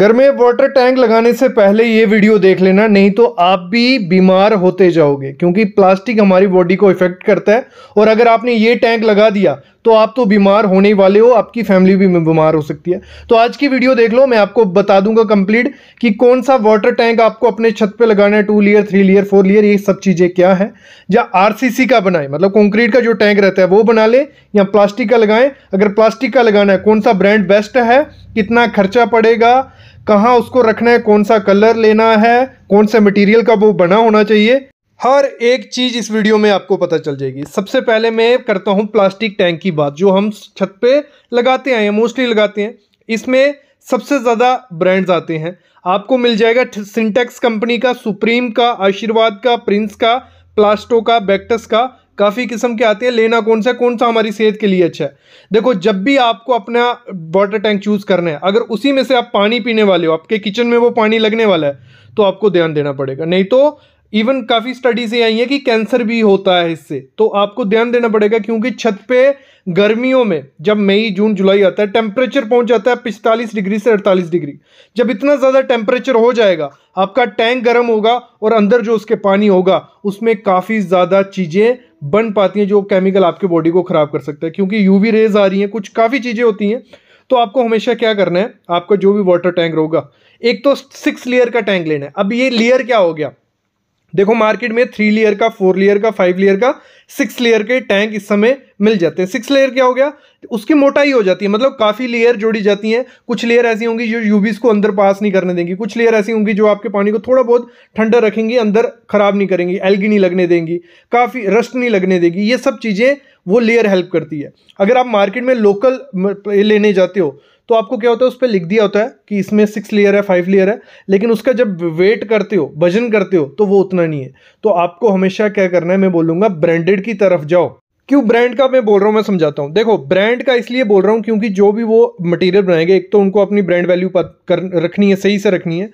घर में water tank लगाने से पहले ये वीडियो देख लेना नहीं तो आप भी बीमार होते जाओगे क्योंकि प्लास्टिक हमारी बॉडी को इफेक्ट करता है और अगर आपने ये टैंक लगा दिया तो आप तो बीमार होने वाले हो आपकी फैमिली भी बीमार हो सकती है तो आज की वीडियो देख लो मैं आपको बता दूंगा कंप्लीट कि कौन सा वाटर टैंक आपको अपने छत पे लगाना है two layer three layer four layer ये सब चीज़ें क्या है या आरसीसी का बनाए मतलब कंक्रीट का जो टैंक रहता है वो बना ले या प्लास्टिक का लगाएं अगर प्लास्टिक का लगाना है कौन सा ब्रांड बेस्ट है कितना खर्चा पड़ेगा कहाँ उसको रखना है कौन सा कलर लेना है कौन सा मटेरियल का वो बना होना चाहिए हर एक चीज़ इस वीडियो में आपको पता चल जाएगी सबसे पहले मैं करता हूँ प्लास्टिक टैंक की बात जो हम छत पे लगाते हैं या मोस्टली लगाते हैं इसमें सबसे ज़्यादा ब्रांड्स आते हैं आपको मिल जाएगा सिंटेक्स कंपनी का सुप्रीम का आशीर्वाद का प्रिंस का प्लास्टो का बैक्टस का काफ़ी किस्म के आते हैं लेना कौन सा कौन सा हमारी सेहत के लिए अच्छा है देखो जब भी आपको अपना वाटर टैंक चूज़ करना है अगर उसी में से आप पानी पीने वाले हो आपके किचन में वो पानी लगने वाला है तो आपको ध्यान देना पड़ेगा नहीं तो इवन काफ़ी स्टडीज ये आई हैं कि कैंसर भी होता है इससे तो आपको ध्यान देना पड़ेगा क्योंकि छत पे गर्मियों में जब मई जून जुलाई आता है टेम्परेचर पहुंच जाता है पिस्तालीस डिग्री से अड़तालीस डिग्री जब इतना ज़्यादा टेम्परेचर हो जाएगा आपका टैंक गर्म होगा और अंदर जो उसके पानी होगा उसमें काफ़ी ज़्यादा चीज़ें बन पाती हैं जो केमिकल आपके बॉडी को ख़राब कर सकते हैं क्योंकि यू रेज आ रही हैं कुछ काफ़ी चीज़ें होती हैं तो आपको हमेशा क्या करना है आपका जो भी वाटर टैंक होगा एक तो सिक्स लेयर का टैंक लेना है अब ये लेयर क्या हो गया देखो मार्केट में थ्री लेयर का फोर लेयर का फाइव लेयर का सिक्स लेयर के टैंक इस समय मिल जाते हैं सिक्स लेयर क्या हो गया उसकी मोटाई हो जाती है मतलब काफ़ी लेयर जोड़ी जाती हैं कुछ लेयर ऐसी होंगी जो यूबीस को अंदर पास नहीं करने देंगी कुछ लेयर ऐसी होंगी जो आपके पानी को थोड़ा बहुत ठंडा रखेंगी अंदर खराब नहीं करेंगी एल्गी नहीं लगने देंगी काफ़ी रस्ट नहीं लगने देगी ये सब चीज़ें वो लेयर हेल्प करती है अगर आप मार्केट में लोकल लेने जाते हो तो आपको क्या होता है उस पर लिख दिया होता है कि इसमें सिक्स लेयर है फाइव लेयर है लेकिन उसका जब वेट करते हो वजन करते हो तो वो उतना नहीं है तो आपको हमेशा क्या करना है मैं बोलूँगा ब्रांडेड की तरफ जाओ क्यों ब्रांड का मैं बोल रहा हूँ मैं समझाता हूँ देखो ब्रांड का इसलिए बोल रहा हूँ क्योंकि जो भी वो मटेरियल बनाएंगे एक तो उनको अपनी ब्रांड वैल्यू पर कर रखनी है सही से रखनी है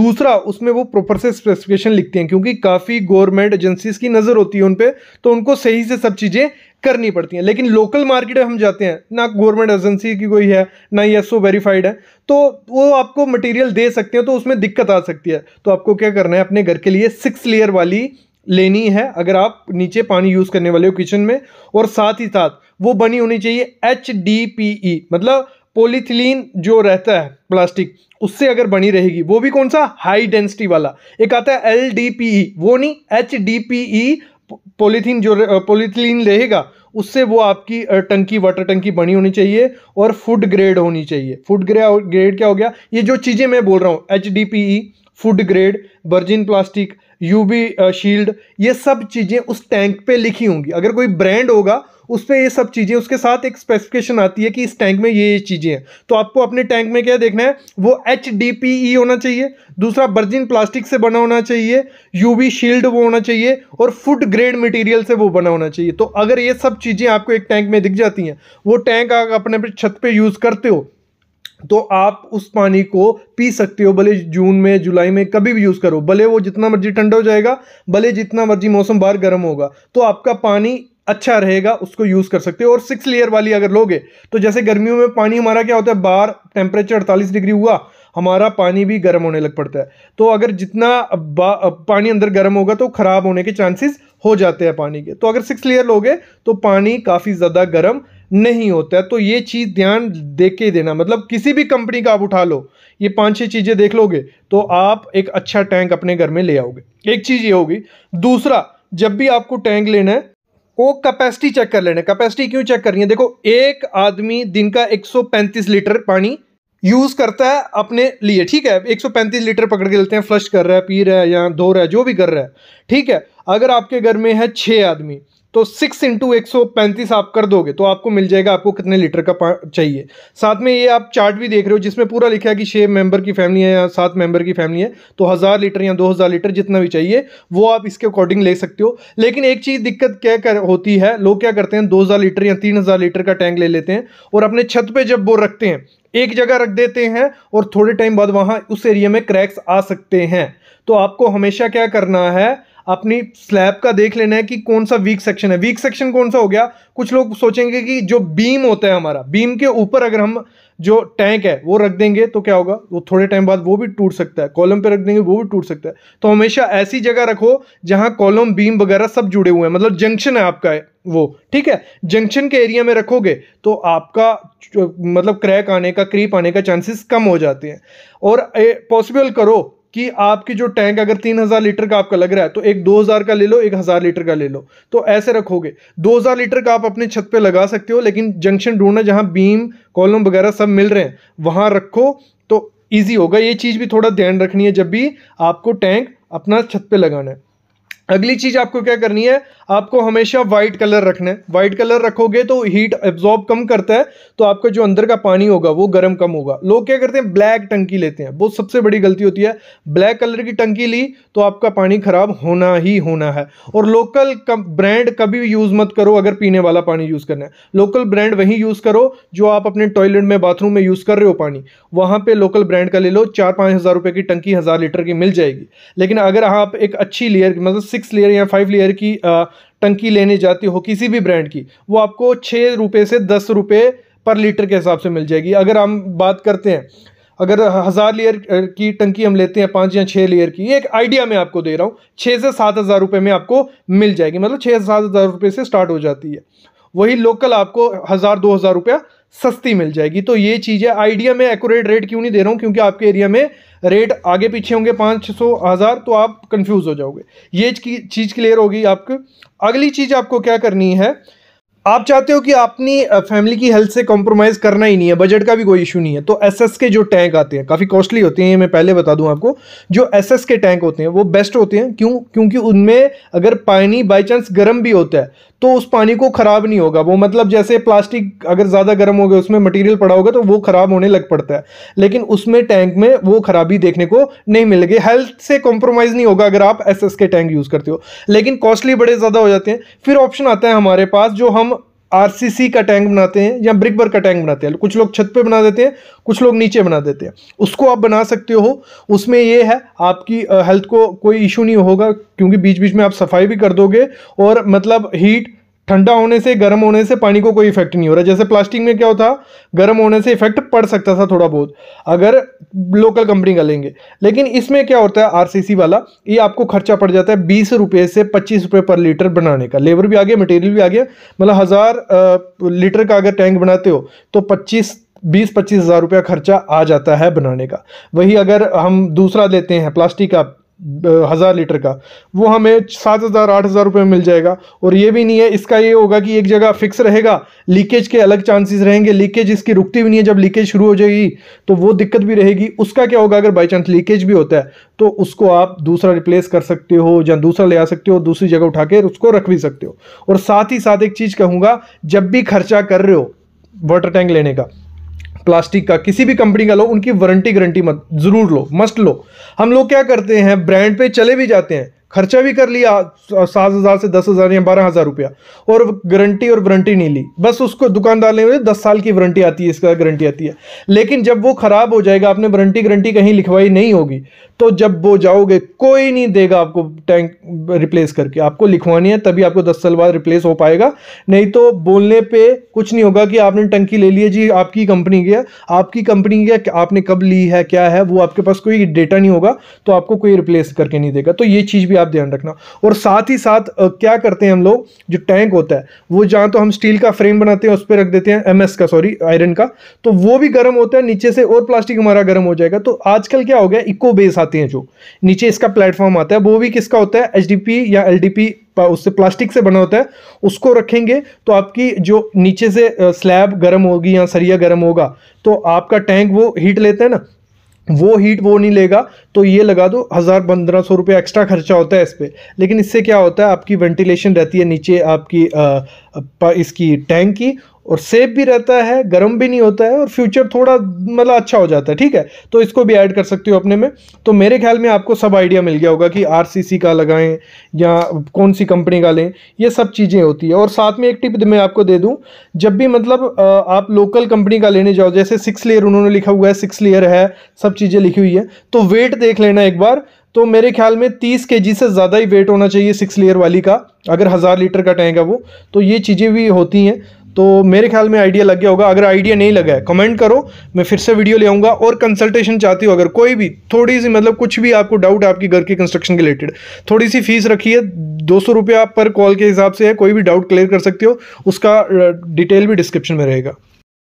दूसरा उसमें वो प्रॉपर से स्पेसिफिकेशन लिखते हैं क्योंकि काफ़ी गवर्नमेंट एजेंसीज की नज़र होती है उन पर तो उनको सही से सब चीज़ें करनी पड़ती हैं लेकिन लोकल मार्केट में हम जाते हैं ना गवर्नमेंट एजेंसी की कोई है ना ही एसओ वेरीफाइड है तो वो आपको मटेरियल दे सकते हैं तो उसमें दिक्कत आ सकती है तो आपको क्या करना है अपने घर के लिए सिक्स लेयर वाली लेनी है अगर आप नीचे पानी यूज़ करने वाले हो किचन में और साथ ही साथ वो बनी होनी चाहिए एच डी पी ई मतलब पोलिथिलीन जो रहता है प्लास्टिक उससे अगर बनी रहेगी वो भी कौन सा हाई डेंसिटी वाला एक आता है एल डी पी ई वो नहीं H D P E polythene जो पोलिथिलीन रहेगा उससे वो आपकी टंकी वाटर टंकी बनी होनी चाहिए और फूड ग्रेड होनी चाहिए फूड ग्रेड क्या हो गया ये जो चीज़ें मैं बोल रहा हूँ H D P E food grade virgin plastic UV shield ये सब चीज़ें उस टैंक पे लिखी होंगी अगर कोई ब्रांड होगा उस पर ये सब चीज़ें उसके साथ एक स्पेसिफिकेशन आती है कि इस टैंक में ये ये चीज़ें हैं तो आपको अपने टैंक में क्या देखना है वो एच e होना चाहिए दूसरा वर्जिन प्लास्टिक से बना होना चाहिए वी शील्ड वो होना चाहिए और फूड ग्रेड मटेरियल से वो बना होना चाहिए तो अगर ये सब चीज़ें आपको एक टैंक में दिख जाती हैं वो टैंक आप अपने छत पर यूज़ करते हो तो आप उस पानी को पी सकते हो भले जून में जुलाई में कभी भी यूज़ करो भले वो जितना मर्जी ठंडा हो जाएगा भले जितना मर्जी मौसम बाहर गर्म होगा तो आपका पानी अच्छा रहेगा उसको यूज़ कर सकते हो और सिक्स लेयर वाली अगर लोगे तो जैसे गर्मियों में पानी हमारा क्या होता है बाहर टेम्परेचर अड़तालीस डिग्री हुआ हमारा पानी भी गर्म होने लग पड़ता है तो अगर जितना पानी अंदर गर्म होगा तो ख़राब होने के चांसेस हो जाते हैं पानी के तो अगर सिक्स लेयर लोगे तो पानी काफ़ी ज़्यादा गर्म नहीं होता है तो ये चीज़ ध्यान दे के देना मतलब किसी भी कंपनी का आप उठा लो ये पांच छह चीज़ें देख लोगे तो आप एक अच्छा टैंक अपने घर में ले आओगे एक चीज़ ये होगी दूसरा जब भी आपको टैंक लेना है वो कैपेसिटी चेक कर लेना कैपेसिटी क्यों चेक करनी है देखो एक आदमी दिन का 135 लीटर पानी यूज़ करता है अपने लिए ठीक है 135 लीटर पकड़ के लेते हैं फ्लश कर रहा है पी रहा है या धो रहा है जो भी कर रहा है ठीक है अगर आपके घर में है छः आदमी तो सिक्स इंटू एक सौ पैंतीस आप कर दोगे तो आपको मिल जाएगा आपको कितने लीटर का चाहिए साथ में ये आप चार्ट भी देख रहे हो जिसमें पूरा लिखा है कि छः मेंबर की फैमिली है या सात मेंबर की फैमिली है तो हज़ार लीटर या दो हज़ार लीटर जितना भी चाहिए वो आप इसके अकॉर्डिंग ले सकते हो लेकिन एक चीज़ दिक्कत क्या कर होती है लोग क्या करते हैं दो हज़ार लीटर या तीन हज़ार लीटर का टैंक ले लेते हैं और अपने छत पर जब वो रखते हैं एक जगह रख देते हैं और थोड़े टाइम बाद वहाँ उस एरिया में क्रैक्स आ सकते हैं तो आपको हमेशा क्या करना है अपनी स्लैब का देख लेना है कि कौन सा वीक सेक्शन है वीक सेक्शन कौन सा हो गया कुछ लोग सोचेंगे कि जो बीम होता है हमारा बीम के ऊपर अगर हम जो टैंक है वो रख देंगे तो क्या होगा वो थोड़े टाइम बाद वो भी टूट सकता है कॉलम पे रख देंगे वो भी टूट सकता है तो हमेशा ऐसी जगह रखो जहाँ कॉलम बीम वगैरह सब जुड़े हुए हैं मतलब जंक्शन है आपका है वो ठीक है जंक्शन के एरिया में रखोगे तो आपका मतलब क्रैक आने का क्रीप आने का चांसेस कम हो जाते हैं और पॉसिबल करो कि आपकी जो टैंक अगर तीन हज़ार लीटर का आपका लग रहा है तो एक दो हज़ार का ले लो एक हज़ार लीटर का ले लो तो ऐसे रखोगे दो हज़ार लीटर का आप अपने छत पे लगा सकते हो लेकिन जंक्शन ढूंढना जहां बीम कॉलम वगैरह सब मिल रहे हैं वहां रखो तो ईजी होगा ये चीज़ भी थोड़ा ध्यान रखनी है जब भी आपको टैंक अपना छत पर लगाना है अगली चीज़ आपको क्या करनी है आपको हमेशा वाइट कलर रखना है वाइट कलर रखोगे तो हीट एब्जॉर्ब कम करता है तो आपका जो अंदर का पानी होगा वो गर्म कम होगा लोग क्या करते हैं ब्लैक टंकी लेते हैं वो सबसे बड़ी गलती होती है ब्लैक कलर की टंकी ली तो आपका पानी खराब होना ही होना है और लोकल ब्रांड कभी यूज़ मत करो अगर पीने वाला पानी यूज़ करना है लोकल ब्रांड वही यूज़ करो जो आप अपने टॉयलेट में बाथरूम में यूज़ कर रहे हो पानी वहाँ पर लोकल ब्रांड का ले लो चार पाँच हज़ार रुपये की टंकी हज़ार लीटर की मिल जाएगी लेकिन अगर आप एक अच्छी लेयर मतलब सिक्स लेयर या फाइव लेयर की आ, टंकी लेने जाती हो किसी भी ब्रांड की वो आपको छः रुपये से दस रुपये पर लीटर के हिसाब से मिल जाएगी अगर हम बात करते हैं अगर हज़ार लेयर की टंकी हम लेते हैं पाँच या छः लेयर की एक आइडिया मैं आपको दे रहा हूँ छः से सात हज़ार रुपये में आपको मिल जाएगी मतलब छः से सात हज़ार रुपये से स्टार्ट हो जाती है वही लोकल आपको हज़ार दो हज़ार रुपया सस्ती मिल जाएगी तो ये चीज़ है आइडिया में एक्यूरेट रेट क्यों नहीं दे रहा हूँ क्योंकि आपके एरिया में रेट आगे पीछे होंगे पाँच सौ हज़ार तो आप कंफ्यूज हो जाओगे ये चीज़ क्लियर होगी आपको अगली चीज़ आपको क्या करनी है आप चाहते हो कि अपनी फैमिली की हेल्थ से कॉम्प्रोमाइज़ करना ही नहीं है बजट का भी कोई इशू नहीं है तो एसएस के जो टैंक आते हैं काफ़ी कॉस्टली होते हैं ये मैं पहले बता दूं आपको जो एसएस के टैंक होते हैं वो बेस्ट होते हैं क्यों क्योंकि उनमें अगर पानी बाई चांस गर्म भी होता है तो उस पानी को ख़राब नहीं होगा वो मतलब जैसे प्लास्टिक अगर ज़्यादा गर्म हो गया उसमें मटेरियल पड़ा होगा तो वो ख़राब होने लग पड़ता है लेकिन उसमें टैंक में वो ख़राबी देखने को नहीं मिलेगी हेल्थ से कॉम्प्रोमाइज़ नहीं होगा अगर आप एस के टैंक यूज़ करते हो लेकिन कॉस्टली बड़े ज़्यादा हो जाते हैं फिर ऑप्शन आता है हमारे पास जो हम आरसीसी का टैंक बनाते हैं या ब्रिक बर का टैंक बनाते हैं कुछ लोग छत पे बना देते हैं कुछ लोग नीचे बना देते हैं उसको आप बना सकते हो उसमें ये है आपकी हेल्थ को कोई इशू नहीं होगा क्योंकि बीच बीच में आप सफाई भी कर दोगे और मतलब हीट ठंडा होने से गर्म होने से पानी को कोई इफेक्ट नहीं हो रहा जैसे प्लास्टिक में क्या होता गर्म होने से इफेक्ट पड़ सकता था थोड़ा बहुत अगर लोकल कंपनी का लेंगे लेकिन इसमें क्या होता है आरसीसी वाला ये आपको खर्चा पड़ जाता है बीस रुपये से पच्चीस रुपये पर लीटर बनाने का लेबर भी आ गया मटेरियल भी आ गया मतलब हज़ार लीटर का अगर टैंक बनाते हो तो पच्चीस बीस पच्चीस हज़ार रुपया खर्चा आ जाता है बनाने का वही अगर हम दूसरा लेते हैं प्लास्टिक का हज़ार लीटर का वो हमें सात हज़ार आठ हज़ार रुपये में मिल जाएगा और ये भी नहीं है इसका ये होगा कि एक जगह फिक्स रहेगा लीकेज के अलग चांसेस रहेंगे लीकेज इसकी रुकती भी नहीं है जब लीकेज शुरू हो जाएगी तो वो दिक्कत भी रहेगी उसका क्या होगा अगर बाई चांस लीकेज भी होता है तो उसको आप दूसरा रिप्लेस कर सकते हो या दूसरा ले आ सकते हो दूसरी जगह उठा के उसको रख भी सकते हो और साथ ही साथ एक चीज़ कहूँगा जब भी खर्चा कर रहे हो वाटर टैंक लेने का प्लास्टिक का किसी भी कंपनी का लो उनकी वारंटी गारंटी मत जरूर लो मस्ट लो हम लोग क्या करते हैं ब्रांड पे चले भी जाते हैं खर्चा भी कर लिया सात हज़ार से दस हज़ार या बारह हज़ार रुपया और गारंटी और वारंटी नहीं ली बस उसको दुकानदार ने दस साल की वारंटी आती है इसका गारंटी आती है लेकिन जब वो ख़राब हो जाएगा आपने वारंटी गारंटी कहीं लिखवाई नहीं होगी तो जब वो जाओगे कोई नहीं देगा आपको टैंक रिप्लेस करके आपको लिखवानी है तभी आपको दस साल बाद रिप्लेस हो पाएगा नहीं तो बोलने पर कुछ नहीं होगा कि आपने टंकी ले ली है जी आपकी कंपनी की है आपकी कंपनी की आपने कब ली है क्या है वो आपके पास कोई डेटा नहीं होगा तो आपको कोई रिप्लेस करके नहीं देगा तो ये चीज़ भी आप ध्यान रखना और साथ ही साथ क्या करते हैं हम लोग जो टैंक होता है वो जहाँ तो हम स्टील का फ्रेम बनाते हैं उस पर रख देते हैं एम का सॉरी आयरन का तो वो भी गर्म होता है नीचे से और प्लास्टिक हमारा गर्म हो जाएगा तो आजकल क्या हो गया इको बेस आते हैं जो नीचे इसका प्लेटफॉर्म आता है वो भी किसका होता है एच या एल उससे प्लास्टिक से बना होता है उसको रखेंगे तो आपकी जो नीचे से स्लैब गर्म होगी या सरिया गर्म होगा तो आपका टैंक वो हीट लेता है ना वो हीट वो नहीं लेगा तो ये लगा दो हज़ार पंद्रह सौ रुपये एक्स्ट्रा खर्चा होता है इस पर लेकिन इससे क्या होता है आपकी वेंटिलेशन रहती है नीचे आपकी आ, इसकी टैंक की और सेफ भी रहता है गर्म भी नहीं होता है और फ्यूचर थोड़ा मतलब अच्छा हो जाता है ठीक है तो इसको भी ऐड कर सकते हो अपने में तो मेरे ख्याल में आपको सब आइडिया मिल गया होगा कि आरसीसी का लगाएं या कौन सी कंपनी का लें ये सब चीज़ें होती है और साथ में एक टिप मैं आपको दे दूँ जब भी मतलब आप लोकल कंपनी का लेने जाओ जैसे सिक्स लेयर उन्होंने लिखा हुआ है सिक्स लेयर है सब चीज़ें लिखी हुई है तो वेट देख लेना एक बार तो मेरे ख्याल में 30 के से ज़्यादा ही वेट होना चाहिए सिक्स लेयर वाली का अगर हज़ार लीटर का टैंक है वो तो ये चीज़ें भी होती हैं तो मेरे ख्याल में आइडिया लग गया होगा अगर आइडिया नहीं लगा है कमेंट करो मैं फिर से वीडियो ले आऊँगा और कंसल्टेशन चाहती हूँ अगर कोई भी थोड़ी सी मतलब कुछ भी आपको डाउट आपकी घर की कंस्ट्रक्शन के रिलेटेड थोड़ी सी फीस रखी है दो सौ रुपया पर कॉल के हिसाब से है कोई भी डाउट क्लियर कर सकते हो उसका डिटेल uh, भी डिस्क्रिप्शन में रहेगा